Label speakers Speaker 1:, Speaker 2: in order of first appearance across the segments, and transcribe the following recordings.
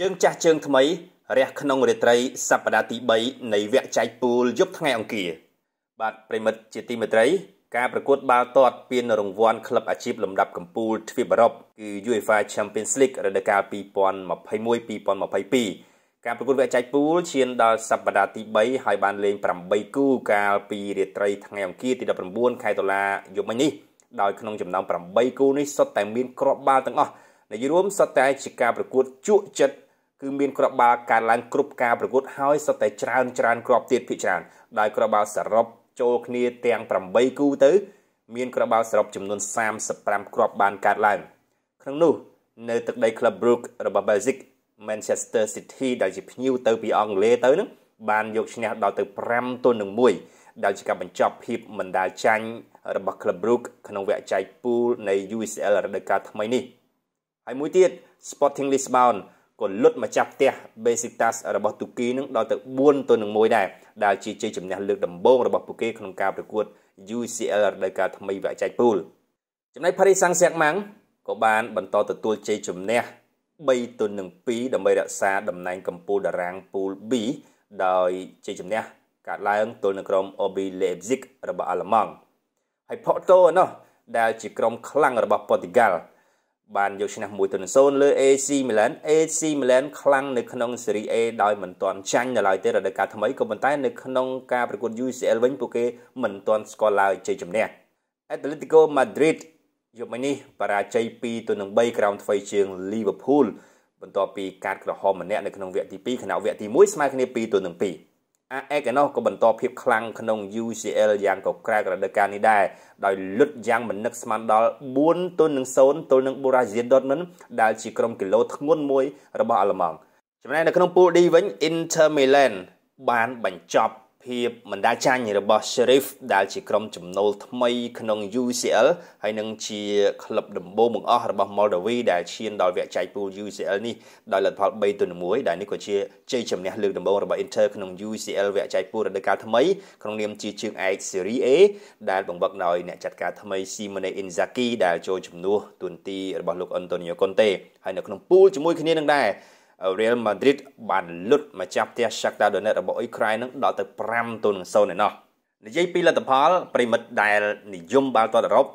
Speaker 1: ជើងចាស់ជើងថ្មីរះក្នុងរាត្រីសប្តាហ៍ទី3នៃវគ្គចែកពូលយប់ថ្ងៃអង្គារបាទប្រិមិត្តជាទីមេត្រី ការប្រកួតបាល់ទាត់ពានរង្វាន់ក្លឹបអាជីពលំដាប់កំពូលទ្វីបអឺរ៉ុបគឺ UEFA Champions League រដូវកាល2021-2022ការប្រកួតវគ្គចែកពូលឈានដល់សប្តាហ៍ទី3ហើយបានលេង8គូកាលពីរាត្រីថ្ងៃអង្គារទី19ខែតុលាយប់មិញនេះដោយក្នុងចំណោម8គូនេះសុទ្ធតែ មានគ្រាប់បាល់ទាំងអស់និយាយរួមសុទ្ធតែជាការប្រកួតជក់ចិត្តគឺមានក្របបាល់កើតឡើងគ្រប់ការប្រកួតហើយសុទ្ធតែច្រើនច្រើនគ្រាប់ទៀតភាគច្រើនដោយក្របបាល់សរុបចូលគ្នាទាំង8គូទៅ មាន ក្របបាល់សរុបចំនួន35គ្រាប់បានកើតឡើងក្នុងនោះ នៅទឹកដី Club Brugge របស់ Belgium Manchester City ដែលជាភ្ញៀវទៅពីអង់គ្លេសទៅ នឹងបានយកឈ្នះដល់ទៅ5ទល់នឹង1ដែលជាការបញ្ចប់ភាពមិនដាលចាញ់របស់ Club Brugge ក្នុងវគ្គចែកពូលនៃ UCL រដូវកាលថ្មីនេះហើយមួយទៀត Sporting Lisbon ក៏លុតមកចាប់ផ្ទះ Besiktas របស់ទូគីនឹងដល់ទៅ4ទៅនឹង1ដែរដែលជាជ័យជំនះ លើកដំបូងរបស់ពួកគេក្នុងការប្រកួត UCL រដូវកាលថ្មីវគ្គចែកពូលចំណែក Paris Saint-Germain ក៏បាន បន្តទទួលជ័យជំនះ3ទៅនឹង2ដើម្បីរក្សាតំណែងកំពូលតារាងពូល B ដោយជ័យជំនះកើតឡើងទល់នឹងក្រុម OB Leipzig របស់អាល្លឺម៉ង់ហើយ Porto ណោះដែល ជាក្រុមខ្លាំងរបស់ប៉ូទុយហ្គាល់បានយកឈ្នះ1ទៅ0លើ AC Milan AC Milan ខ្លាំងនៅក្នុង Serie A ដោយមិនទាន់ចាញ់នៅឡើយទេរដូវកាលថ្មីក៏ប៉ុន្តែនៅក្នុងការប្រកួត UCL វិញពួកគេមិនទាន់ស្គាល់ឡើយជ័យជំនះ Atletico Madrid យប់នេះបរាជ័យ2ទៅនឹង3ក្រោមថ្មីជាង Liverpool បន្ទាប់ពីកាតក្រហមម្នាក់នៅក្នុងវគ្គទី2ខណៈវគ្គទី1ស្មើគ្នា2ទៅនឹង2ឯកណោះក៏បន្តភាពខ្លាំងក្នុង UCL យ៉ាងក៏ក្រៅរដូវកាលនេះដែរដោយលុតយ៉ាងមិននឹកស្មានដល់4ទល់នឹង0ទល់នឹង Borussia Dortmund ដែលជាក្រុមគីឡូធ្ងន់មួយរបស់អាល្លឺម៉ង់ចំណែកនៅក្នុងពូល D វិញ Inter Milan បានបញ្ចប់ភាពមិនដាចាញ់របស់ Sheriff ដែលជាក្រុមចំណូលថ្មី ក្នុង UCL ហើយនឹងជាក្លឹបដំបូងបង្អស់របស់ Moldavi ដែលឈានដល់វគ្គចែកពូល UCL នេះដោយលទ្ធផល3ទៅ1ដែលនេះក៏ជាជ័យជំនះលើកដំបូងរបស់ Inter ក្នុង UCL វគ្គចែកពូលរដូវកាលថ្មីក្នុងនាមជាជើងឯក Serie A ដែលបង្វឹកដោយអ្នកចាត់ការថ្មី Simone Inzaghi ដែលចូលជំនួសតួនាទីរបស់លោក Antonio Conte ហើយនៅក្នុងពូលជាមួយគ្នានឹងដែរ Real Madrid បានលុតម្ចាស់ផ្ទះ Shakhtar Donetsk របស់អ៊ុយក្រែននឹងដល់ទៅ5ទល់នឹង0ឯណោះនិយាយពីលទ្ធផលប្រិមិត្តដែលនិយមបាល់ទាត់អឺរ៉ុប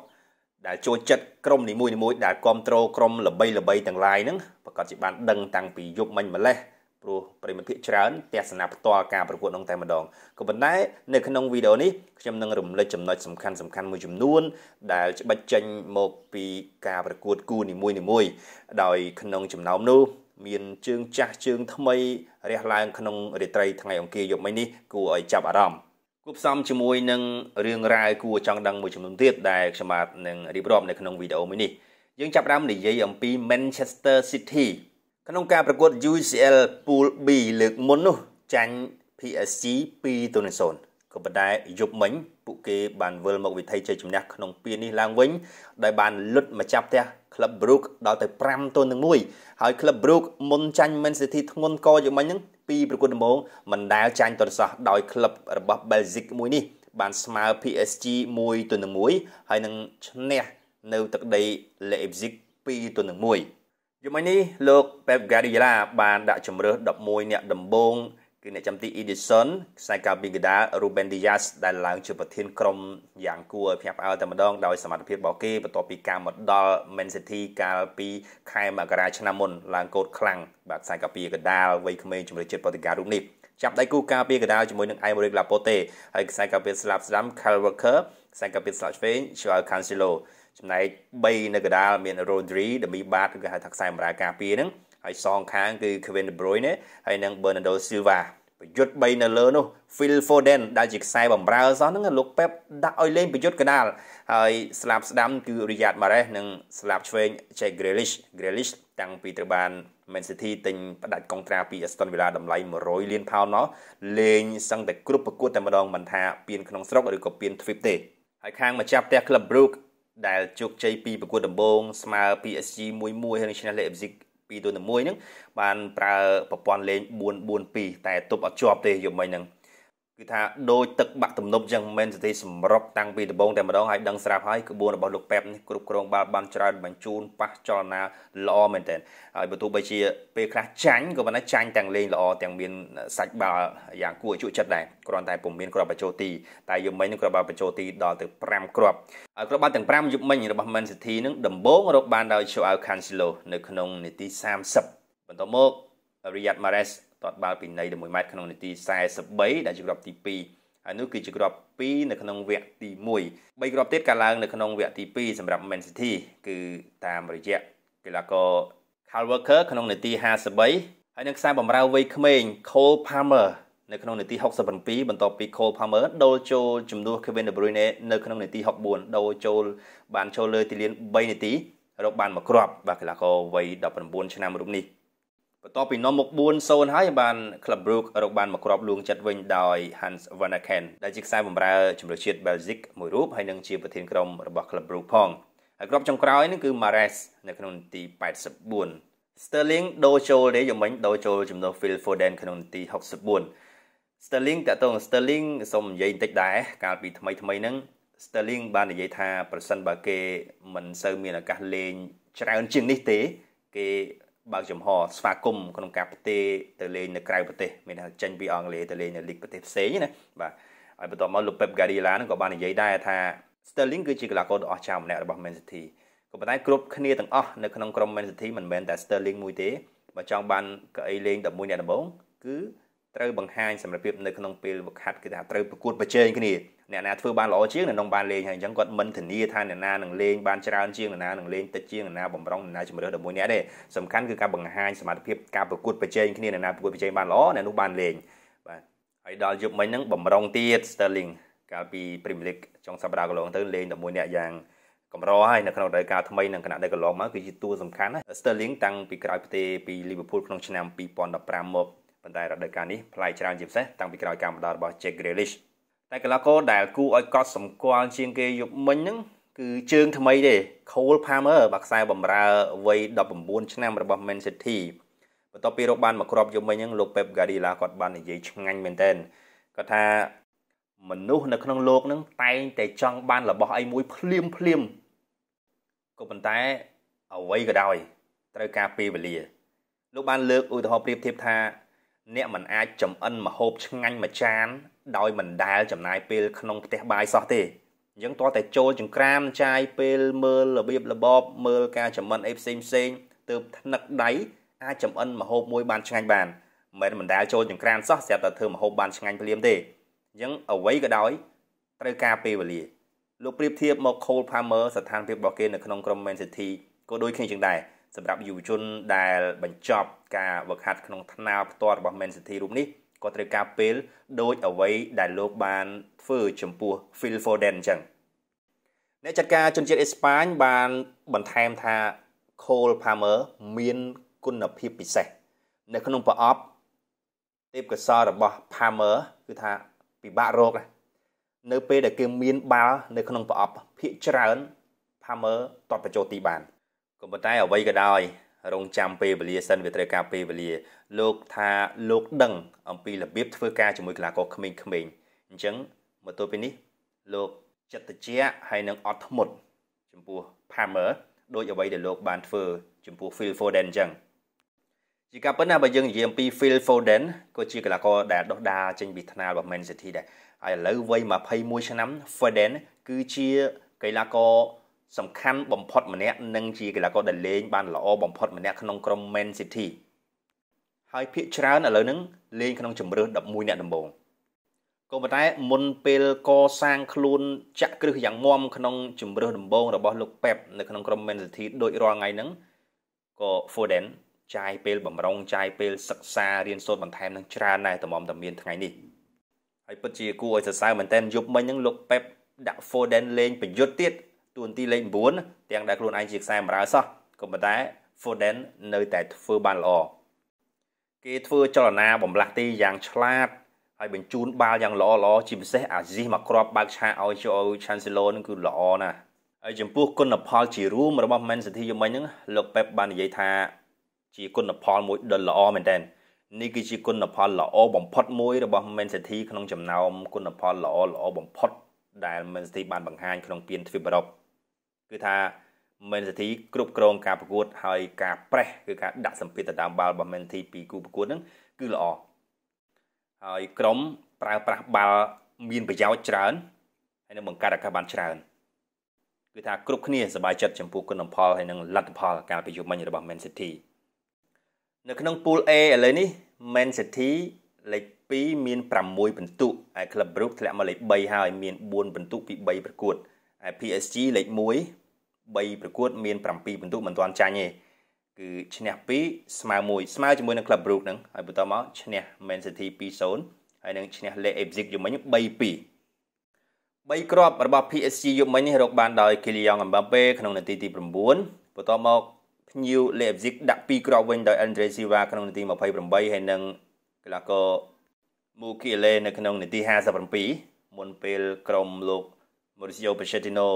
Speaker 1: ដែលចូលចិត្តក្រុមនីមួយៗដែលគ្រប់គ្រងក្រុមល្បីល្បីទាំងឡាយហ្នឹងប្រកាសជាបានដឹងតាំងពីយប់មិញម្លេះព្រោះប្រិមភិកច្រើនទស្សនាផ្ទាល់ការប្រកួតនោះតែម្ដងក៏ប៉ុន្តែនៅក្នុងវីដេអូនេះខ្ញុំនឹងរំលឹកចំណុចសំខាន់សំខាន់មួយចំនួនដែលច្បិចចេញមកពីការប្រកួតគូនីមួយៗដោយក្នុងចំណោមនោះមានជើងចាស់ជើងថ្មីរះឡើងក្នុងរាត្រីថ្ងៃអង្គារយប់នេះគួរឲ្យចាប់អារម្មណ៍គួបផ្សំជាមួយនឹងរឿងរ៉ាវគួរចង់ដឹងមួយចំនួនទៀតដែលខ្ញុំបាទនឹងរៀបរាប់នៅក្នុងវីដេអូមួយនេះយើងចាប់ផ្ដើមនិយាយអំពី Manchester City ក្នុងការប្រកួត UCL Pool B លើកមុននោះចាញ់ PSG 2ទៅ0ក៏ប៉ុន្តែយប់មិញពួកគេបានវិលមកវិថីជ័យជំនះក្នុងពីនេះឡើងវិញដោយបានលុតមកចាប់ផ្ទះក្លឹប Brook ដល់ទៅ5ទល់នឹង1ហើយក្លឹប Brook មុនចាញ់ Man City ធ្ងន់កយ៉ាងមិញហ្នឹងពីប្រកួតដំបូងមិនដែលចាញ់ទាត់សោះដោយក្លឹបរបស់ Belgium មួយនេះបានស្មើ PSG 1ទល់នឹង1ហើយនឹងឈ្នះនៅទឹកដី Leipzig 2ទល់នឹង1យប់នេះលោក Pep Guardiola បានដាក់ជំរើស11អ្នក ដំបូងគឺអ្នកចាំទី Edison ខ្សែកាពីកដាល Ruben Dias ដែលឡើងជាប្រធានក្រុមយ៉ាងគួរឲ្យភ្ញាក់ផ្អើលតែម្ដងដោយសមត្ថភាពរបស់គេបន្ទាប់ពីការមកដល់ Man City កាលពីខែមករាឆ្នាំមុនឡើងកោតខ្លាំងបាទខ្សែកាពីកដាលវ័យក្មេងជំរឿចិត្តបដិការរូបនេះចាប់ដៃគូការពីកដាលជាមួយនឹង Ivory Laporte ហើយខ្សែកាពីស្លាប់ស្ដាំ Kyle Walker ខ្សែកាពីស្លាប់ឆ្វេង Joao Cancelo ចំណែក3នៅកដាលមាន Rodri Demi Bat គឺហៅថាខ្សែបម្រើការពីហ្នឹងហើយសងខាងគឺ Kevin De Bruyne ហើយនិង Bernardo Silva ប្រយុទ្ធ3នៅលើនោះ Phil Foden ដែលជាខ្សែបំរើសោះហ្នឹងលោក Pep ដាក់ឲ្យលេងប្រយុទ្ធកណ្ដាលហើយស្លាប់ស្ដាំគឺ Riyad Mahrez និងស្លាប់ឆ្វេង Jack Grealish Grealish តាំងពីត្រូវបាន Man City ទិញផ្ដាច់កងត្រាពី Aston Villa តម្លៃ100លានផោនមកលេងសឹងតែគ្រប់ប្រកួតតែម្ដងមិនថាពានក្នុងស្រុកឬក៏ពានទ្វីបទេហើយខាងម្ចាស់ផ្ទះ Club Brugge ដែលជោគជ័យពីប្រកួតដំបូងស្មើ PSG 1-1ហើយនៅឈ្នះ Leipzig 2ទៅ1ហ្នឹងបានប្រើប្រព័ន្ធលេង442តែទប់អត់ជាប់ទេយប់មិញហ្នឹងគឺថាដូចទឹកបាក់ទំនប់ចឹងមិនមែនសេរីសម្រុកតាំងពីដំបូងតែម្ដងហើយដឹងស្រាប់ហើយក្បួនរបស់លោកប៉ែបនេះគ្រប់គ្រងបាល់បានច្រើនបញ្ជូនប៉ះចលនាល្អមែនទែនហើយបើទោះបីជា ពេលខ្លះចាញ់ក៏ប៉ុន្តែចាញ់ទាំងលេងល្អទាំងមានសាច់បាល់យ៉ាងគួរឲ្យជក់ចិត្តដែរគ្រាន់តែពុំមានគ្រាប់បញ្ចូលទីតែយប់មិញនឹងគ្រាប់បញ្ចូលទីដល់ទៅ5គ្រាប់ហើយគ្រាប់បាល់ទាំង5យប់មិញរបស់ Man City នឹងដំបូងរកបានដោយ Joao Cancelo នៅក្នុងនាទី30បន្ទាប់មក Riyad Mahrez ទាត់បាល់ពីនៃ1ម៉ែត្រក្នុងនាទី43ដែលជាគ្រាប់ទី2ហើយនោះគឺជាគ្រាប់2នៅក្នុងវគ្គទី1 3គ្រាប់ទៀតកើតឡើងនៅក្នុងវគ្គទី2សម្រាប់ Man City គឺតាមរយៈកីឡាករ Kyle Walker ក្នុងនាទី53ហើយនឹងខ្សែបម្រើវ័យក្មេង Cole Palmer នៅក្នុងនាទី67បន្ទាប់ពី Cole Palmer ដូលចូលជំនួស Kevin De Bruyne នៅក្នុងនាទី64ដូលចូល បានចូលលើទីលាន3នាទីរកបានមួយគ្រាប់បាទកីឡាករវ័យ19ឆ្នាំរូបនេះបន្ទាប់ពីនាំមក4-0ហើយបាន Club Brugge រកបានមកគ្រាប់លួងចិត្តវិញដោយ Hans van der Ken ដែលជាខ្សែបម្រើជំនឿជាតិ Belgic មួយរូបហើយនឹងជាប្រធានក្រុមរបស់ Club Brugge ផងហើយគ្រាប់ចុងក្រោយនេះគឺ Mares នៅក្នុងនាទី84 Sterling ដូរចូលទេយមិញដូរចូលជំនួស Phil Foden ក្នុងនាទី64 Sterling តើតើ Sterling សូមនិយាយបន្តិចដែរកាលពីថ្មីថ្មីហ្នឹង Sterling បាននិយាយថា ប្រសិនបើគេ មិនសូវមានឱកាសលេង ច្រើនជាងនេះទេគេបើកចំហស្វាគមន៍ក្នុងការផ្ទេរទៅលេងនៅក្រៅប្រទេសមានថាចេញពីអង់គ្លេសទៅលេងនៅលីកប្រទេសផ្សេងណាបាទហើយបន្ទាប់មកលោក Pep Guardiola ហ្នឹងក៏បាននិយាយដែរថា Sterling គឺជាកីឡាករដ៏អស្ចារ្យម្នាក់របស់ Man City ក៏ប៉ុន្តែគ្រប់គ្នាទាំងអស់នៅក្នុងក្រុម Man City មិនមែនតែ Sterling មួយទេបើចង់បានកៅអីលេង11អ្នកដំបូងគឺត្រូវបង្ហាញសមត្ថភាពនៅក្នុងពេលវឹកហាត់គឺថាត្រូវប្រកួតប្រជែងគ្នាអ្នកណាធ្វើបានល្អជាងអ្នកនឹងបានលេងហើយអញ្ចឹងគាត់មិនធានាថាអ្នកណានឹងលេងបានច្រើនជាងអ្នកណានឹងលេងតិចជាងអ្នកណាបំរុងអ្នកណាជំរឿដល់មួយអ្នកទេសំខាន់គឺការបង្ហាញសមត្ថភាពការប្រកួតប្រជែងគ្នាអ្នកណាប្រកួតប្រជែងបានល្អអ្នកនោះបានលេងបាទហើយដល់យប់មិញហ្នឹងបំរុងទៀត Sterling កាលពី Premier League ចុងសប្តាហ៍កន្លងទៅលេងតែមួយអ្នកយ៉ាងកម្រហើយនៅក្នុងរដូវកាលថ្មីនិងគណៈដែលកន្លងមកគឺជាតួសំខាន់ណា Sterling តាំងពីក្រោយផ្ទេរពី Liverpool ក្នុងឆ្នាំ2015មកប៉ុន្តែរដូវកាលនេះផ្លាយច្រើនជាពិសេសតាំងពីក្រោយការមកដល់របស់ Jack Grealish តែកីឡាករដែលគួរឲ្យកត់សម្គាល់ជាងគេយប់មិញហ្នឹងគឺជើងថ្មីទេ Cole Palmer បាទខ្សែបម្រើវ័យ19ឆ្នាំរបស់ Man City បន្ទាប់ពីរកបានមួយគ្រាប់យប់មិញហ្នឹងលោក Pep Guardiola គាត់បាននិយាយឆ្ងាញ់មែនទែនគាត់ថាមនុស្សនៅក្នុងโลกហ្នឹងតែងតែចង់បានរបស់អីមួយភ្លាមភ្លាមក៏ប៉ុន្តែអ្វីក៏ដោយត្រូវការពេលវេលាលោកបានលើកឧទាហរណ៍ប្រៀបធៀបថាអ្នកមិនអាចចំអិនម្ហូប ឆ្ងាញ់មួយចានដោយមិនដែលចំណាយពេលក្នុងផ្ទះបាយសោះទេអញ្ចឹងតោះតែចូលចង្ក្រាមចាយពេលមើលរបៀបរបបមើលការចំអិនអីផ្សេងផ្សេងទៅថ្នឹកដៃអាចចំអិនម្ហូបមួយបានឆ្ងាញ់បានមិនមែនមិនដែលចូលចង្ក្រានសោះស្រាប់តែធ្វើម្ហូបបានឆ្ងាញ់ភ្លាមទេអញ្ចឹងអ្វីក៏ដោយត្រូវការពេលវេលាលោកប្រៀបធៀបមក Cole Palmer ស្ថានភាពរបស់គេនៅក្នុងក្រុម Man City ក៏ដូចគ្នាជាងដែរសម្រាប់យុវជនដែលបញ្ចប់ការហ្វឹកហាត់ក្នុងថ្នាលផ្ទាល់របស់ Man City រូបនេះគាត់ត្រូវការពេលដូចអ្វីដែលលោកបានធ្វើចំពោះ Phil Foden អញ្ចឹងអ្នកចាត់ការជនជាតិអេស្ប៉ាញបានបន្ថែមថា Cole Palmer មានគុណភាពពិសេសនៅក្នុងប្រអប់ទេពកោសលរបស់ Palmer គឺថាពិបាករកនៅ ពេលដែលគេមានបាល់នៅក្នុងប្រអប់ភាកច្រើន Palmer តបបញ្ចូលទីបានក៏ប៉ុន្តែអ្វីក៏ដោយរងចាំពេលវេលាសិនវាត្រូវការពេលវេលា លោក ថាលោក ដឹង អំពីរបៀបធ្វើការជាមួយកីឡាករក្មេងៗអញ្ចឹងមកទល់ពេលនេះលោកចិត្តជាហើយនឹងអត់ធ្មត់ចំពោះ Palmer ដោយអ្វីដែលលោកបានធ្វើ ចំពោះ Phil Foden អញ្ចឹងជាការប៉ុណ្ណាបើយើងនិយាយអំពី Phil Foden ក៏ជាកីឡាករដែលដុះដាលចេញពីថ្នាលរបស់ Man City ដែរហើយឥឡូវវ័យ21ឆ្នាំ Foden គឺជាកីឡាករសំខាន់បំផុតម្នាក់និងជាកីឡាករដែលលេងបានល្អបំផុតម្នាក់ក្នុងក្រុម Man City ហើយ ភាគច្រើនឥឡូវហ្នឹងលេងក្នុងជម្រើស11អ្នកដំបូងក៏ប៉ុន្តែមុនពេលកសាងខ្លួនចាក់គ្រឹះយ៉ាងងំក្នុងជម្រើសដំបូងរបស់លោកប៉េបនៅក្នុងក្រុម Man City ដូចរាល់ថ្ងៃហ្នឹងក៏ Foden ចាយពេលបំរុងចាយពេលសិក្សារៀនសូត្របន្ថែមនឹងច្រើនដែរតម្រុំតែមាន ថ្ងៃនេះហើយពិតជាគួរឲ្យសរសើរមែនទែនយប់មិញហ្នឹងលោកប៉េបដាក់ Foden លេងប្រយុទ្ធទៀតតួនាទីលេខ9ទាំងដែលខ្លួនឯងជាខ្សែបម្រើសោះក៏ប៉ុន្តែ Foden នៅតែធ្វើបានល្អគេធ្វើចលនាបំលាស់ទីយ៉ាងឆ្លាតហើយបញ្ជូនបាល់យ៉ាងល្អល្អជាពិសេសអាស៊ីសមកគ្រាប់បើកឆាកឲ្យចូល Chancelo នឹងគឺល្អណាស់ហើយចំពោះគុណផលជារួមរបស់ Man City យមិញហ្នឹងលោក Pep បាននិយាយថាជាគុណផលមួយដ៏ល្អមែនតើនេះគឺជាគុណផលល្អបំផុត មួយរបស់ Man City ក្នុងចំណោមគុណផលល្អល្អបំផុត ដែល Man City បានបង្ហាញក្នុងពានទ្វីបអឺរ៉ុបគឺថាមិនសិទ្ធិគ្រប់គ្រងការប្រកួត ហើយការប្រេះគឺការដាក់សម្ពាធទៅដើមបាល់របស់មិនសិទ្ធិពីគូប្រកួតហ្នឹងគឺល្អហើយក្រុមប្រើប្រាស់បាល់មានប្រយោជន៍ច្រើនហើយនឹងបង្កើតឱកាសបានច្រើនគឺថាគ្រប់គ្នាសប្បាយចិត្តចំពោះគុណផលហើយនឹងលទ្ធផលការប្រយុទ្ធមិញរបស់ Man City នៅ ក្នុង Pool A ឥឡូវនេះ Man City លេខ2មាន6ពិន្ទុឯ Club Brugge ធ្លាក់មកលេខ3ហើយ មាន4ពិន្ទុពី3ប្រកួតឯ PSG លេខ1 3ប្រកួតមាន7ពិន្ទុមិនទាន់ចាញ់ទេគឺឈ្នះ2ស្មើ1ស្មើជាមួយនឹងក្លឹបប្រូកហ្នឹងហើយបន្តមកឈ្នះ Man City 2-0ហើយនឹងឈ្នះ Leipzig យប់មិញ3-2 3គ្រាប់របស់ PSG យប់មិញនេះរកបានដោយ Kylian Mbappe ក្នុងនាទីទី9បន្ទាប់មកភ្ញៀវ Leipzig ដាក់2គ្រាប់វិញដោយ Andre Silva ក្នុងនាទី28ហើយនឹងកីឡាករ Mukiele នៅក្នុងនាទី57មុនពេលក្រុមលោក Mauricio Pochettino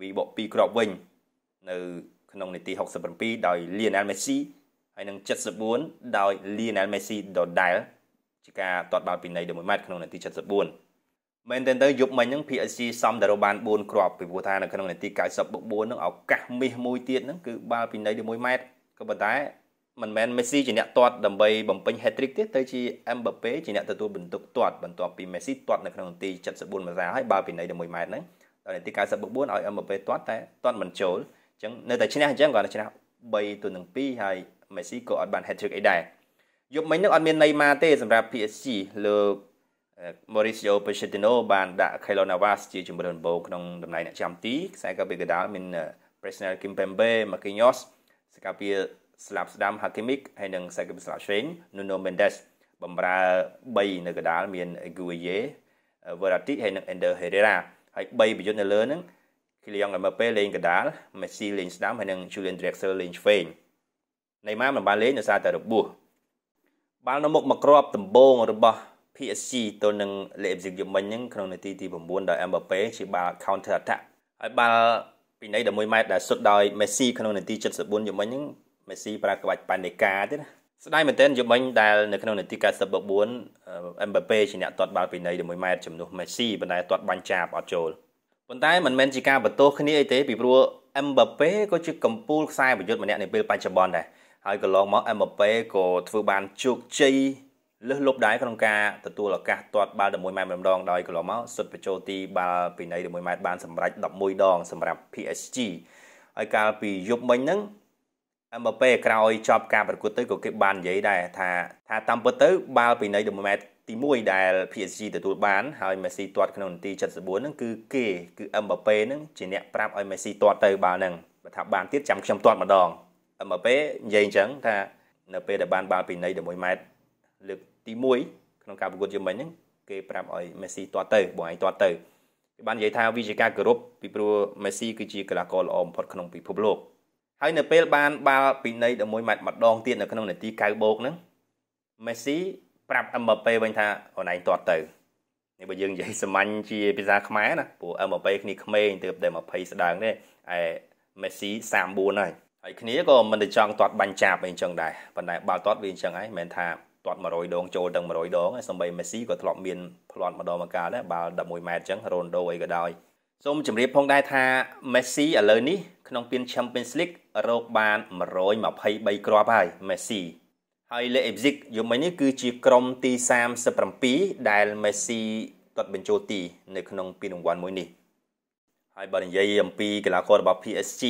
Speaker 1: វីបក2គ្រាប់វិញនៅ ក្នុងនាទី67ដោយ Lionel Messi ហើយនឹង74ដោយ Lionel Messi ដដែលជាការទាត់បាល់ពីនៃ11ម៉ែត្រក្នុងនាទី74មែនទែនទៅយប់មិញហ្នឹង PSG សំដារបាន4គ្រាប់ពីព្រោះថានៅក្នុងនាទី 90+4 ហ្នឹងឱកាសមាសមួយទៀតហ្នឹងគឺបាល់ពីនៃ11ម៉ែត្រក៏ប៉ុន្តែមិនមែនមេស៊ីជាអ្នកទាត់ដើម្បីបំពេញ hat-trick ទេទៅជា Mbappe ជាអ្នកទទួលបន្ទុកទាត់បន្ទាប់ពីមេស៊ីទាត់នៅក្នុងនាទី74មួយសារហើយបាល់ពីនៃ11ម៉ែត្រហ្នឹងដល់នាទី94ឲ្យ MVP ទាត់តែទាត់មិនចូលអញ្ចឹងនៅតែឈ្នះអញ្ចឹងគាត់ឈ្នះ3ទៅនឹង2ហើយ Messi ក៏អត់បាន hat-trick អីដែរយប់មិញនឹងអត់មានន័យមកទេសម្រាប់ PSG លើក Mauricio Pochettino បានដាក់ Keylor Navas ជាជំរឿនបោក្នុងតម្លៃអ្នកចាំទីខ្សែកាពីកដាលមាន Presnel Kimpembe Marquinhos សកាពីស្លាប់ស្ដាំ Hakimic ហើយនិងខ្សែកាពីស្លាប់ Shrein Nuno Mendes បំរើ3នៅកដាលមាន Gueye Verratti ហើយនិង Ender Herrera ហើយ3ប្រយុទ្ធនៅលើហ្នឹងឃ្លៀងអេមបេលេងកដាលមេស៊ីលេងស្ដាំហើយនិង Julian Draxler លេងឆ្វេងណេម៉ាមិនបានលេងដោយសារតែរបួសបាល់នៅមុខមកក្របដំបងរបស់ PSG ទៅនឹង Leipzig យប់មិញហ្នឹងក្នុងនាទីទី9ដោយ Mbappe ជាបាល់ counter attack ហើយបាល់ពីនៃ11ម៉ែត្រដែលសុទ្ធដោយ Messi ក្នុងនាទី74យប់មិញហ្នឹង Messi ប្រើក្បាច់ប៉ានេកាទេណាស្ដាយមែនទែនយុបមិញដែលនៅក្នុងនាទី94អេមបាប៉េជាអ្នកទាត់បាល់ពីនៃ1ម៉ែត្រជំនួសមេស៊ីប៉ុន្តែទាត់បាញ់ចាបអត់ចូលប៉ុន្តែមិនមែនជាការបន្ទោសគ្នាអីទេពីព្រោះអេមបាប៉េក៏ជាកំពូលខ្សែប្រយុទ្ធម្នាក់នាពេលបច្ចុប្បន្នដែរហើយកន្លងមកអេមបាប៉េក៏ធ្វើបានជោគជ័យលើសលប់ដែរក្នុងការទទួលឱកាសទាត់បាល់11ម៉ែត្រម្ដងដោយកន្លងមកសុទ្ធបញ្ចូលទីបាល់ពីនៃ11ម៉ែត្របានសម្រេច11ដងសម្រាប់ PSG ហើយកាលពីយប់មិញហ្នឹងអមបេក្រោយចប់ការប្រកួតទៅក៏គេបាននិយាយដែរថាថាតាមពិតទៅបាល់ពីនៃ1ម៉ែត្រទី1ដែល PSG ទទួលបាន ហើយ Messi ទាត់ក្នុងនាទី74ហ្នឹងគឺគេគឺអមបេហ្នឹងជាអ្នកប្រាប់ឲ្យ Messi ទាត់ទៅ បាល់ហ្នឹងបើថា បានទៀតចាំខ្ញុំទាត់ម្ដងអមបេនិយាយអញ្ចឹងថានៅពេលដែលបាន បាល់ពីនៃ1ម៉ែត្រលើកទី1ក្នុងការប្រកួតយំមិញហ្នឹងគេប្រាប់ឲ្យ Messi ទាត់ទៅបងឯងទាត់ទៅគេបាននិយាយថាវាជាការគោរពពីព្រោះ Messi គឺជាកីឡាករល្អបំផុតក្នុងពិភពលោកហើយនៅពេលបានបាល់ពីនៃ11ម៉ែត្រម្ដងទៀតនៅក្នុងនាទី9បូកហ្នឹងមេស៊ីប្រាប់អឹមបាប៉េវិញថាខ្លួនឯងទាត់ទៅនេះបើយើងនិយាយសាមញ្ញជាភាសាខ្មែរណាព្រោះអឹមបាប៉េគ្នាក្មេងទើបតែ20ស្ដើងទេឯមេស៊ី34ហើយហើយគ្នាក៏មិនទៅចង់ទាត់បាញ់ចាប់អីចឹងដែរប៉ុន្តែបាល់ទាត់វាអញ្ចឹងហើយមិនមែនថាទាត់100ដងចូលទាំង100ដងឯងសំបីមេស៊ីក៏ធ្លាប់មានផ្្លាត់ម្ដងមកកាលដែរបាល់11ម៉ែត្រអញ្ចឹងរ៉ូនដូអីក៏ដោយសូមជម្រាបផងដែរថា Messi ឥឡូវនេះក្នុងពាន Champions League រកបាន123គ្រាប់ហើយ Messi ហើយ Leipzig យប់មិញនេះគឺជាក្រុមទី37ដែល Messi គាត់បញ្ចូលទីនៅក្នុងពានរង្វាន់មួយនេះ ហើយបើនិយាយអំពីកីឡាកររបស់ PSG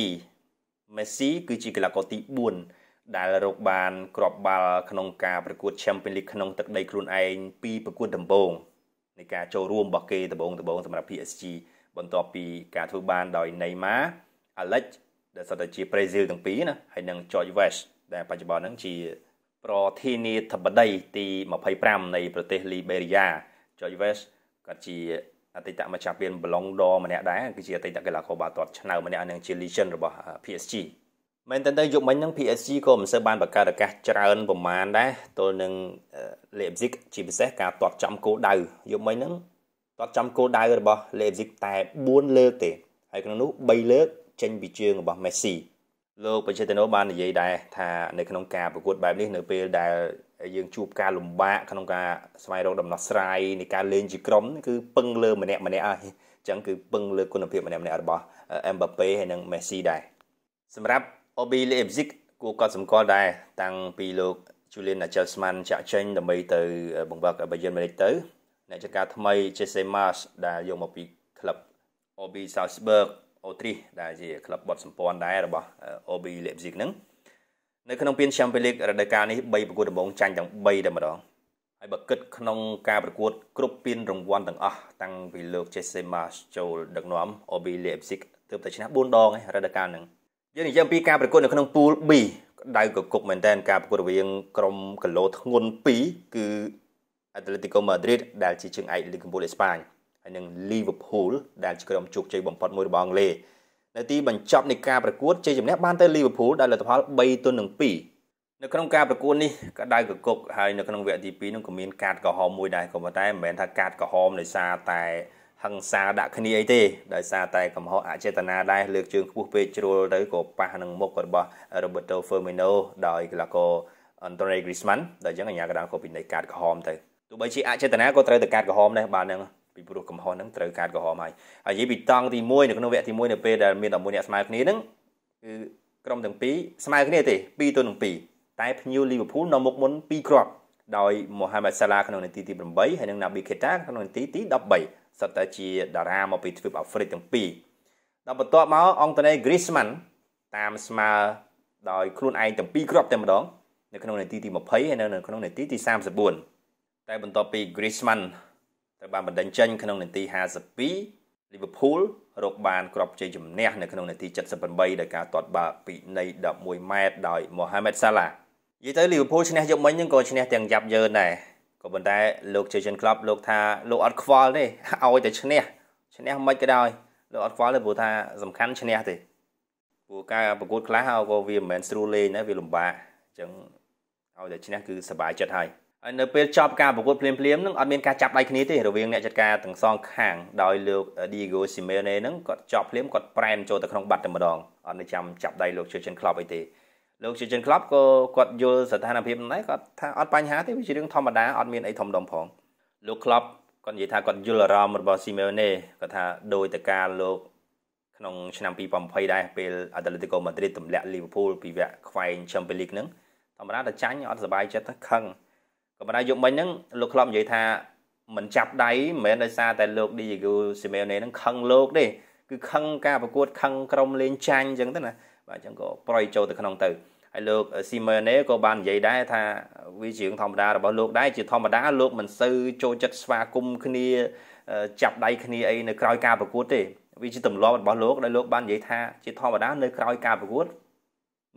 Speaker 1: Messi គឺជាកីឡាករទី4ដែលរកបានគ្រាប់បាល់ក្នុងការប្រកួត Champions League ក្នុងទឹកដីខ្លួនឯងពីប្រកួតដំបូងនៃការចូលរួមរបស់គេដំបូងដំបូងសម្រាប់ PSG បន្ទាប់ពីការធ្វើបានដោយ Neymar Alex ដែលសុទ្ធតែជាប្រេស៊ីលទាំងពីរណាហើយនិង George West ដែលបច្ចុប្បន្នហ្នឹងជាប្រធានាធិបតីទី25នៃប្រទេសលីបេរីយ៉ា George West គាត់ជាអតីតម្ចាស់ពាន Ballon d'Or ម្នាក់ដែរគឺជាអតីតកីឡាករបាល់ទាត់ឆ្នើមម្នាក់នឹងជា legend របស់ PSG មែនតើទៅយប់មិញហ្នឹង PSG ក៏មិនសូវបានបង្កើតឱកាសច្រើនប្រមាណដែរទល់នឹង Leipzig ជាពិសេសការទាត់ចំគោលដៅយប់មិញហ្នឹងគាត់ចំគោលដៅរបស់ Leipzig តែ4លើកទេហើយក្នុងនោះ3លើកចេញពីជើងរបស់ Messi លោកបញ្ជាតេណូបាននិយាយដែរថានៅក្នុងការប្រកួតបែបនេះនៅពេលដែលយើងជួបការលំបាកក្នុងការស្វែងរកដំណោះស្រាយនៃការលេងជាក្រុមគឺពឹងលើម្នាក់ម្នាក់ហើយអញ្ចឹងគឺពឹងលើគុណភាពម្នាក់ម្នាក់របស់ Mbappe ហើយនិង Messi ដែរសម្រាប់ OB Leipzig គួរកត់សម្គាល់ដែរតាំងពីលោក Julian Nagelsmann ចាក់ចេញដើម្បីទៅបង្វឹក Bayern Munich ទៅអ្នកចការថ្មី Jesse Marsch ដែលយកមកពីក្លឹប OB Salzburg អូទ្រីសដែលជាក្លឹបបត់សម្ព័ន្ធដែររបស់ OB Leipzig ហ្នឹងនៅក្នុងពាន Champions League រដូវកាលនេះ3ប្រកួតដំបូងចាញ់ទាំង3តែម្ដងហើយបើគិតក្នុងការប្រកួត គ្រប់ពានរង្វាន់ទាំងអស់តាំងពីលោក Jesse Marsch ចូលដឹកនាំ OB Leipzig ទើបតែឈ្នះ4ដងឯងរដូវកាលហ្នឹងយើងនិយាយអំពីការប្រកួតនៅក្នុង Pool B ដៅកគុកមែនតើការប្រកួតរវាង ក្រុមកឡូធ្ងន់2គឺ Atletico Madrid ដែលជាជើងឯកលីគកម្ពុជាអេស្ប៉ាញហើយនិង Liverpool ដែលជាក្រុមជោគជ័យបំផុតមួយរបស់អង់គ្លេសនៅទីបញ្ចប់នៃការប្រកួតជ័យជំនះបានទៅ Liverpool ដោយលទ្ធផល3ទល់នឹង2នៅក្នុងការប្រកួតនេះក៏ដៅកគុកហើយនៅក្នុងវគ្គទី2នោះក៏មាន កាតក្រហមមួយដែរក៏ប៉ុន្តែមិនមែនថាកាតក្រហមដោយសារតែហិង្សាដាក់គ្នាអីទេដោយសារតែកំហុសអចេតនាដែរលើកជើងខ្ពស់ពេកជ្រុលទៅក៏ប៉ះនឹងមុខរបស់ Roberto Firmino ដោយកីឡាករ Antonio Griezmann ដែលយ៉ាងអាញាកណ្ដាលក៏ពីនៃកាតក្រហមទៅទោះបីជាអចេតនាក៏ត្រូវទៅកាត់ក្រហមដែរបាទហ្នឹងពីព្រោះកំហុសហ្នឹងត្រូវកាត់ក្រហមហើយហើយនិយាយពីតង់ទី1នៅក្នុងវគ្គទី1នៅពេលដែលមាន11អ្នកស្មើគ្នាហ្នឹងគឺក្រុមទាំងពីរស្មើគ្នាទេ2ទល់នឹង2តែភ្ញៀវលីវើពូលនៅមុខមុន2គ្រាប់ដោយមូហាម៉ាត់សាឡាក្នុងនាទីទី8ហើយនិងណាប៊ីខេតាក្នុងនាទីទី13សុទ្ធតែជាតារាមកពីទ្វីបអាហ្វ្រិកទាំងពីរដល់បន្ទាប់មកអង្គតនេហ្គ្រីស្ម៉ាន់តាមស្មើដោយខ្លួនឯងទាំងពីរគ្រាប់តែម្ដងនៅក្នុងនាទីទី20ហើយនៅក្នុងនាទីទី34តែបន្ទាប់ពី Griezmann ត្រូវបានបណ្ដេញចេញក្នុងនាទី52 Liverpool រកបានគ្រាប់ជ័យជំនះនៅក្នុងនាទី78ដោយការទាត់បាល់ពីនៃ11ម៉ែត្រដោយ Mohamed Salah និយាយទៅ Liverpool ឈ្នះយកមិញហ្នឹងក៏ឈ្នះទាំងយ៉ាប់យ៉ឺនដែរក៏ប៉ុន្តែលោក Jurgen Klopp លោកថាលោកអត់ខ្វល់ទេឲ្យតែឈ្នះឈ្នះមិនក៏ដោយលោកអត់ខ្វល់ទេព្រោះថាសំខាន់ឈ្នះទេព្រោះការប្រកួតខ្លះក៏វាមិនមែនស្រួលលេងដែរវាលំបាកអញ្ចឹងឲ្យតែឈ្នះគឺសប្បាយចិត្តហើយហើយនៅពេលចប់ការប្រកួតភ្លាមភ្លាមនឹងអត់មានការចាប់ដៃគ្នាទេរវាងអ្នកចាត់ការទាំងសងខាងដោយលោក Diego Simeone នឹងគាត់ចប់ភ្លាមគាត់ប្រែនចូលទៅក្នុងបាត់តែម្ដងអត់នឹងចាំចាប់ដៃលោក Jurgen Klopp អីទេ លោក Jurgen Klopp ក៏គាត់យល់ស្ថានភាពហ្នឹងដែរគាត់ថាអត់បញ្ហាទេវាជារឿងធម្មតាអត់មានអីធំដុំផងលោក Klopp គាត់និយាយថាគាត់យល់អារម្មណ៍របស់ Simeone គាត់ថាដោយតកាលោកក្នុងឆ្នាំ2020ដែរពេល Atletico Madrid ទម្លាក់ Liverpool ពីវគ្គខ្វែង Champions League ហ្នឹងធម្មតាតែចាញ់អត់សុបាយចិត្តខឹងក៏ប៉ុន្តែយុគមិញហ្នឹងលោកក្លប់និយាយថាមិនចាប់ដៃមិនមែនដោយសារតែលោក Diego Simeone ហ្នឹងខឹងលោកទេគឺខឹងការប្រកួតខឹងក្រុមលេងចាញ់អញ្ចឹងទៅណាបាទអញ្ចឹងក៏ប្រយចូលទៅក្នុងទៅហើយលោក Simeone ក៏បាននិយាយដែរថាវាជារឿងធម្មតារបស់លោកដែរជាធម្មតាលោកមិនសូវចូលចិត្តស្វាគមន៍គ្នា ចាប់ដៃគ្នាអីនៅក្រោយការប្រកួតទេវាជាទម្លាប់របស់លោកដែលលោកបាននិយាយថាជាធម្មតានៅក្រោយការប្រកួត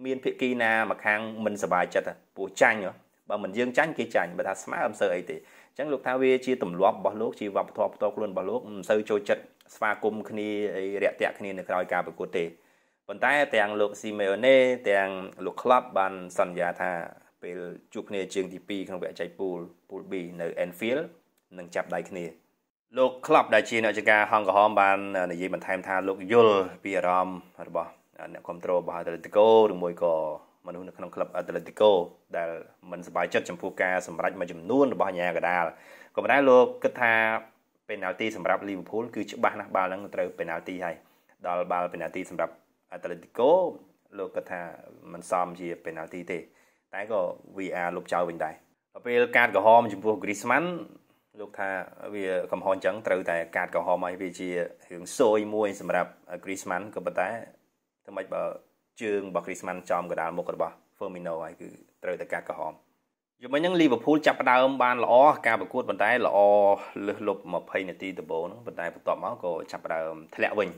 Speaker 1: មានភាគីណាម្ខាងមិនសប្បាយចិត្តពូចាញ់ហ៎បើមិនយើងចាញ់គេចាញ់បើថាស្មើមិនសូវអីទេអញ្ចឹងលោកថាវាជាទម្លាប់របស់លោកជាវប្បធម៌ផ្ទាល់ខ្លួនរបស់លោកមិនសូវចូលចិត្តស្វាគមន៍គ្នាអីរាក់ទាក់គ្នានៅក្រោយការប្រកួតទេប៉ុន្តែទាំងលោកស៊ីមេអូណេទាំងលោកក្លាប់បានសន្យាថាពេលជួបគ្នាជាងទី2ក្នុងវគ្គចៃពូលពូល B នៅ Anfield នឹងចាប់ដៃគ្នាលោកក្លាប់ដែលជាអ្នកចារការហងក្រហមបាននិយាយបន្ថែមថាលោកយល់ពីអារម្មណ៍របស់អ្នកគ្រប់គ្រងរបស់ Atletico ឬមួយក៏មនុស្សនៅក្នុងក្លឹប Atletico ដែលមិនសប្បាយចិត្តចំពោះការសម្រេចមួយចំនួនរបស់អាញាកដាលក៏ប៉ុន្តែលោកគិតថា penalty សម្រាប់ Liverpool គឺច្បាស់ណាស់បាល់ហ្នឹងត្រូវ penalty ហើយដល់បាល់ penalty សម្រាប់ Atletico លោកគិតថាមិនសមជា penalty ទេ តែក៏ VR លុបចោលវិញដែរដល់ពេលកាតក្រហមចំពោះ Griezmann លោកថាវាកំហុសអញ្ចឹងត្រូវតែកាតក្រហមឲ្យវាជារឿងសយមួយ សម្រាប់ Griezmann ក៏ប៉ុន្តែធ្វើម៉េចបើជើងរបស់ Griezmann ចំកណ្ដាលមុខរបស់ Firmino ហើយគឺត្រូវតែការក្រហមយប់មិញហ្នឹង Liverpool ចាប់ផ្ដើមបានល្អការប្រកួតប៉ុន្តែល្អលឹះលប់20នាទីដំបូងហ្នឹងប៉ុន្តែបន្ទាប់មកក៏ចាប់ផ្ដើមធ្លាក់វិញ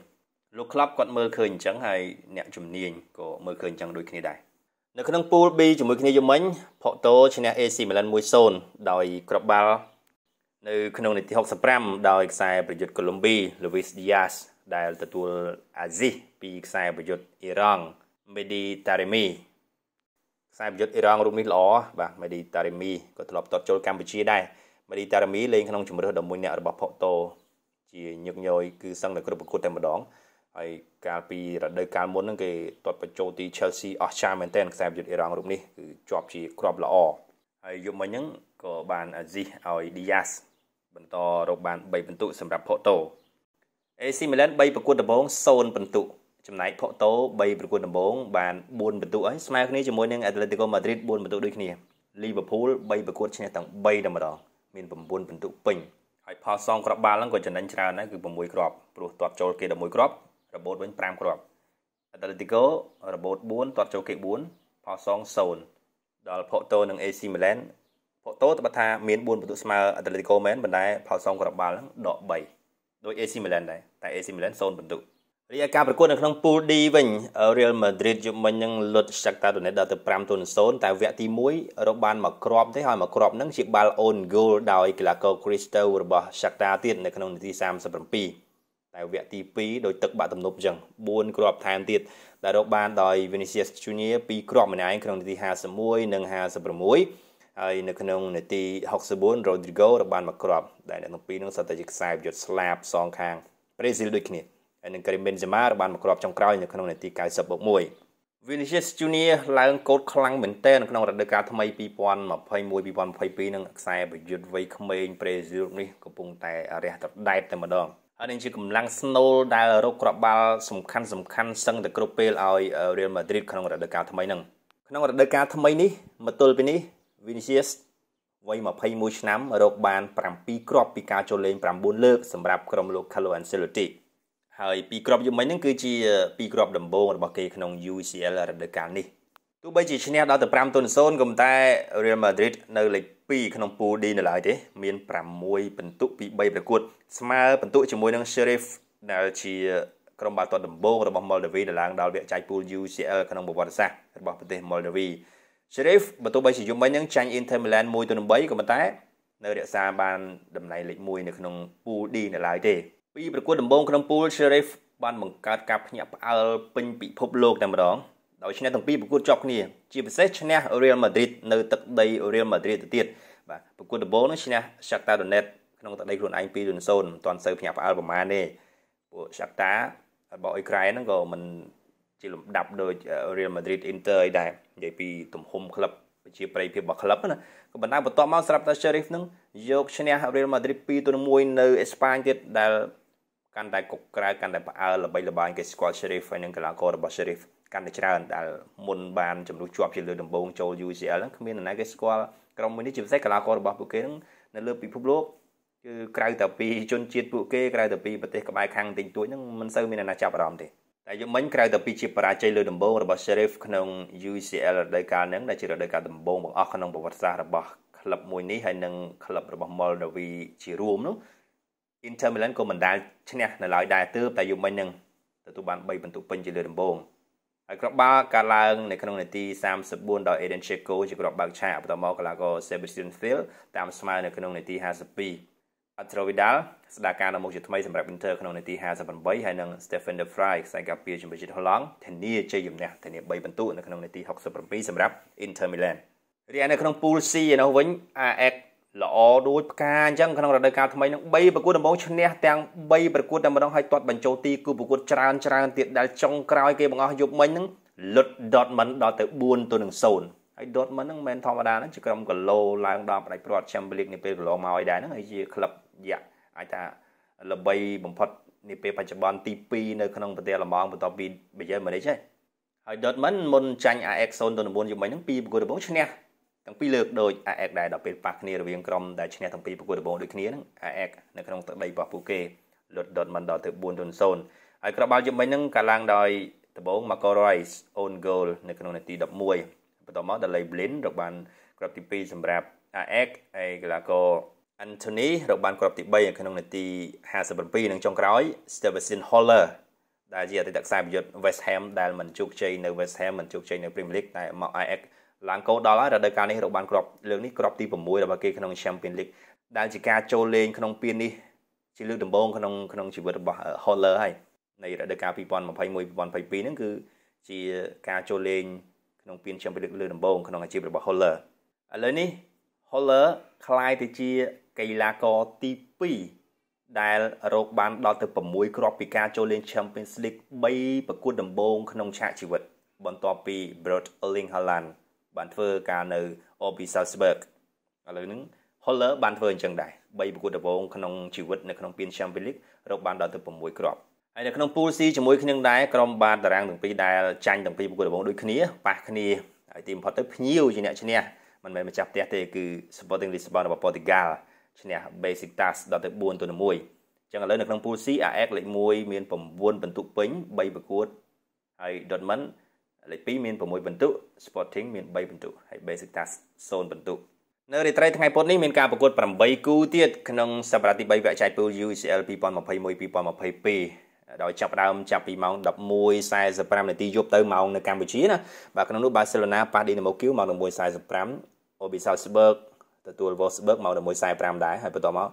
Speaker 1: លោក Klopp គាត់មើលឃើញអញ្ចឹងហើយអ្នកជំនាញក៏មើលឃើញអញ្ចឹងដូចគ្នាដែរនៅក្នុង Pool B ជាមួយគ្នាយប់មិញ Porto ឈ្នះ AC Milan 1-0ដោយក្របបាល់នៅក្នុងនាទី65ដោយខ្សែប្រយុទ្ធកូឡុំប៊ី Luis Diaz ដែលទទួលអាស៊ីពីខ្សែប្រយុទ្ធអ៊ីរ៉ង់ Meditaremi ខ្សែប្រយុទ្ធអ៊ីរ៉ង់រូបនេះល្អបាទ Meditaremi ក៏ធ្លាប់តតចូលកម្ពុជាដែរ Meditaremi លេងក្នុងជំរឿន11អ្នករបស់ផកតូជាញឹកញយគឺសឹងតែគ្រប់ប្រកួតតែម្ដងហើយកាលពីរដូវកាលមុនហ្នឹងគេទាត់បញ្ចូលទី Chelsea អស្ចារ្យមែនទែនខ្សែប្រយុទ្ធអ៊ីរ៉ង់រូបនេះគឺជាប់ជាក្របល្អហើយយប់មិញហ្នឹងក៏បានអាស៊ីសឲ្យ Diaz បន្តរកបាន3ពិន្ទុសម្រាប់ Porto AC Milan 3ប្រកួតដំបូង0ពិន្ទុចំណែកផូតូ3ប្រកួតដំបូងបាន4ពិន្ទុអីស្មើគ្នាជាមួយនឹង Atletico Madrid 4ពិន្ទុដូចគ្នា Liverpool 3ប្រកួតឈ្នះទាំង3តែម្ដងមាន9ពិន្ទុពេញហើយផលសងគ្រាប់បាល់ហ្នឹងក៏ចំណេញច្រើនដែរគឺ6គ្រាប់ព្រោះទាត់ចូលគេ11គ្រាប់របូតវិញ5គ្រាប់ Atletico របូត4ទាត់ចូលគេ4ផលសង0ដល់ Porto និង AC Milan Porto ត្បិតថាមាន4ពិន្ទុស្មើ Atletico មែនប៉ុន្តែផលសងគ្រាប់បាល់ហ្នឹងដក3ដោយ AC Milan ដែរតែ AC Milan 0ពិន្ទុរីឯការប្រកួតនៅក្នុង Pool D វិញ Real Madrid យប់មិញនឹងលុត Shakhtar Donetsk ដល់ទៅ5ទល់0តែវគ្គទី1រកបានមកគ្រាប់ទេហើយមកគ្រាប់នឹងជាបាល់ own goal ដោយកីឡាករ Cristo របស់ Shakhtar ទៀតនៅក្នុងនាទី37តែវគ្គទី2ដោយទឹកបាក់ទំនប់ចឹង4គ្រាប់ថែមទៀតដែលរកបានដោយ Vinicius Junior 2គ្រាប់ម្នាក់ឯងក្នុងនាទី51និង56ហើយនៅក្នុងនាទី64 Rodrigo រកបានមកគ្រាប់ដែលអ្នកទាំងពីរនឹងសតើជាខ្សែប្រយុទ្ធស្លាបសងខាងប្រេស៊ីលដូចគ្នាហើយនឹង Karim Benzema បានមកគ្រាប់ចុងក្រោយនៅក្នុងនាទី 90+1 Vinicius Junior ឡើងកោតខ្លាំងមែនទែនក្នុងរដូវកាលថ្មី2021 2022នឹងខ្សែប្រយុទ្ធវ័យក្មេងប្រេស៊ីលនេះកំពុងតែរះត្រដែតតែម្ដងហើយនឹងជាកម្លាំងស្នូលដែលរកគ្រាប់បាល់សំខាន់សំខាន់សឹងតែគ្រប់ពេលឲ្យ Real Madrid ក្នុងរដូវកាលថ្មីហ្នឹងក្នុងរដូវកាលថ្មីនេះមកទល់ពេលនេះ Vinicius វ័យ21ឆ្នាំរកបាន7គ្រាប់ពីការចូលលេង9លើកសម្រាប់ក្រុមលោក Carlo Ancelotti ហើយពីរគ្រាប់យមិញហ្នឹងគឺជាពីរគ្រាប់ដំបូងរបស់គេក្នុង UCL រដូវកាលនេះទោះបីជាឈ្នះដល់ទៅ5ទល់0ក៏តែ Real Madrid នៅលេខ2ក្នុង Pool D នៅឡើយទេ មាន6ពិន្ទុពី3ប្រកួតស្មើពិន្ទុជាមួយនឹង Sheriff ដែលជា ក្រុមបាល់ទាត់ដំបូងរបស់ Moldavia ដែលឡើងដល់វគ្គចែក Pool UCL ក្នុងប្រវត្តិសាស្ត្ររបស់ប្រទេស Moldavia Sheriff បើទោះបីជាយំមិញហ្នឹងចាញ់ Inter Milan 1-3ក៏ប៉ុន្តែ នៅរក្សាបានតម្លៃលេខ1នៅក្នុង Pool D នៅឡើយទេពីប្រកួតដំបូងក្នុងពូល Sheriff បានបង្កើតការភ្ញាក់ផ្អើលពេញពិភពលោកតែម្ដងដោយឈ្នះទាំងពីរប្រកួតជាប់គ្នាជាពិសេសឈ្នះ Real Madrid នៅទឹកដី Real Madrid ទៅទៀតបាទប្រកួតដំបូងនោះឈ្នះ Shakhtar Donetsk ក្នុងទឹកដីខ្លួនឯង2-0មិនទាន់សូវភ្ញាក់ផ្អើលប្រហែលទេពួក Shakhtar របស់អ៊ុយក្រែនហ្នឹងក៏មិនជាលំដាប់ដូច Real Madrid Inter ឯដែរនិយាយពីទំហំក្លឹបជាប្រិយភាពរបស់ក្លឹបណាក៏បណ្ដាបន្ទាប់មកស្រាប់តែ Sheriff នឹងយកឈ្នះ Real Madrid 2-1នៅអេស្ប៉ាញទៀតដែលកាន់តែកុកក្រៅកាន់តែផ្អើលល្បីល្បាញគេស្គាល់ Sheriff ហើយនឹងកីឡាកររបស់ Sheriff កាន់តែច្រើនដែលមុនបានចំនួនជាប់ជាលើដំបូងចូល UCL ហ្នឹងគ្មាននរណាគេស្គាល់ក្រុមមួយនេះជាពិសេសកីឡាកររបស់ពួកគេហ្នឹងនៅលើពិភពលោកគឺក្រៅតែពីជនជាតិពួកគេក្រៅតែពីប្រទេសក្បែរខាងទិញទួចហ្នឹងមិនសូវមាននរណាចាប់អារម្មណ៍ទេតែយមិញក្រៅតែពីជាបរាជ័យលើដំបូងរបស់ Sheriff ក្នុង UCL រដូវកាលហ្នឹងដែលជារដូវកាលដំបូងបង្អស់ក្នុង ប្រវត្តិសាស្ត្ររបស់ក្លឹបមួយនេះហើយនិងក្លឹបរបស់ Moldavia ជារួមនោះ Inter Milan ក៏មិនដែលឈ្នះនៅឡើយដែរទើបតែយមិញហ្នឹងទទួលបាន3ពិន្ទុពេញជាលើដំបូងហើយគ្រាប់បាល់កើតឡើងនៅក្នុងនាទី34ដោយ Eden Dzeko ជាគ្រាប់បើកឆាកបន្ទាប់មកកីឡាករ Sebastian Phil តាមស្មើនៅក្នុងនាទី52 Arturo Vidal ស្ដារការនៅមុខជាថ្មីសម្រាប់ Inter ក្នុងនាទី58ហើយនឹង Stephen De Vrij ខ្សែការពារជំនួយជាតិហូឡង់ធានាជ័យជំនះធានា3ពិន្ទុនៅក្នុងនាទី67សម្រាប់ Inter Milan រីឯនៅក្នុង Pool C ឯនោះវិញ AX ល្អដូចផ្កាអញ្ចឹងក្នុងរដូវកាលថ្មីនឹង3ប្រកួតដំបូងឈ្នះទាំង3ប្រកួតតែម្ដងហើយទាត់បញ្ចូលទីគូប្រកួតច្រើនច្រើនទៀតដែលចុងក្រោយគេបង្អស់យប់មិញហ្នឹងលុត Dortmund ដល់ទៅ4ទៅនឹង0ហើយ Dortmund ហ្នឹងមិនធម្មតាហ្នឹងជាក្រុមកឡូឡើងដល់ផ្ដាច់ព្រាត់ Champions League នាពេលកន្លងមកឲ្យដែរហ្នឹងហើយជាក្លឹបយៈអាចថាល្បីបំផុតនាពេលបច្ចុប្បន្នទី2នៅក្នុងប្រទេសអាល្លឺម៉ង់បន្ទាប់ពី Bayern Munich ហ៎ហើយ Dortmund មុនចាញ់ AX 0ទៅ9ជាមួយនឹងពីប្រកួតដំបូងឈ្នះទាំងពីរលើកដូច AX ដែរដល់ពេលប៉ះគ្នារវាងក្រុមដែលឈ្នះទាំងពីរប្រកួតដំបូងដូចគ្នាហ្នឹង AX នៅក្នុងទឹកដីរបស់ពួកគេលុត Dortmund ដល់ទៅ4ទៅ0ហើយក្របបាល់ជាមួយនឹងកាឡាងដោយដំបូង Marco Reus own goal នៅក្នុងនាទី11បន្ទាប់មក Daley Blind រកបានគ្រាប់ទី2សម្រាប់ AX ហើយកីឡាករអានតូនីរកបានគ្រាប់ទី3នៅក្នុងនាទី57និងចុងក្រោយ Stevenson Holler ដែលជាអតីតខ្សែប្រយុទ្ធ West Ham ដែលមិនជោគជ័យនៅ West Ham មិនជោគជ័យនៅ Premier League តែមក Ajax ឡើងកោដល់ហើយរដូវកាលនេះរកបានគ្រាប់លើកនេះគ្រាប់ទី6របស់គេក្នុង Champions League ដែលជាការចូលលេងក្នុងពាននេះជាលើកដំបូងក្នុងក្នុងជីវិតរបស់ Holler ហើយនៃរដូវកាល2021 2022ហ្នឹងគឺជាការចូលលេងក្នុងពាន Champions League លើកដំបូងក្នុងអាជីពរបស់ Holler ឥឡូវនេះ Holler คล้ายទៅជាកីឡាករទី2ដែលរកបានដល់ទៅ6គ្រាប់ពីការចូលលេង Champions League 3ប្រកួតដំបូងក្នុងឆាកជីវិត បន្ទាប់ពី Brad Erling Haaland បានធ្វើការនៅ OB Salzburg ឥឡូវហ្នឹង Holler បានធ្វើអញ្ចឹងដែរ3ប្រកួតដំបូងក្នុងជីវិតនៅក្នុងពាន Champions League រកបានដល់ទៅ6គ្រាប់ហើយនៅក្នុង Pool C ជាមួយគ្នានឹងដែរក្រុមបានតារាងទាំងពីរដែល ចាញ់ទាំងពីរប្រកួតដំបូងដូចគ្នាប៉ះគ្នាហើយទីបំផុតទៅភ្ញៀវជាអ្នកឈ្នះមិនមែនម្ចាស់ផ្ទះទេគឺ Sporting Lisbon របស់ Portugal ឈ្នះ Basic Task ដល់ទៅ4ទល់នឹង1អញ្ចឹងឥឡូវនៅក្នុង Pool C AX លេខ1មាន9ពិន្ទុពេញ3ប្រកួតហើយ Dortmund លេខ2មាន6ពិន្ទុ Sporting មាន3ពិន្ទុហើយ Basic Task 0ពិន្ទុនៅរាត្រីថ្ងៃពុធនេះមានការប្រកួត8គូទៀតក្នុងសប្តាហ៍ទី3វគ្គចែកពូល UCL 2021-2022ដោយចាប់ដើមចាប់ពីម៉ោង11:45នាទីយប់ទៅម៉ោងនៅកម្ពុជាណាបាទក្នុងនោះបាសេឡូណាប៉ះឌីណាម៉ូគីវម៉ោង11:45 OB Salzburg ទទួល Wolfsburg ម៉ោង11:45ដែរហើយបន្ទាប់មក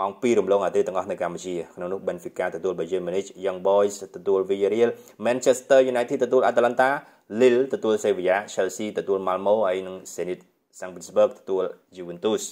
Speaker 1: ម៉ោង2រំលងអាទិត្យទាំងអស់នៅកម្ពុជាក្នុងនោះ Benfica ទទួល Bayern Munich Young Boys ទទួល Villarreal Manchester United ទទួល Atalanta Lille ទទួល Sevilla Chelsea ទទួល Malmo ហើយនិង Zenit Saint Petersburg ទទួល Juventus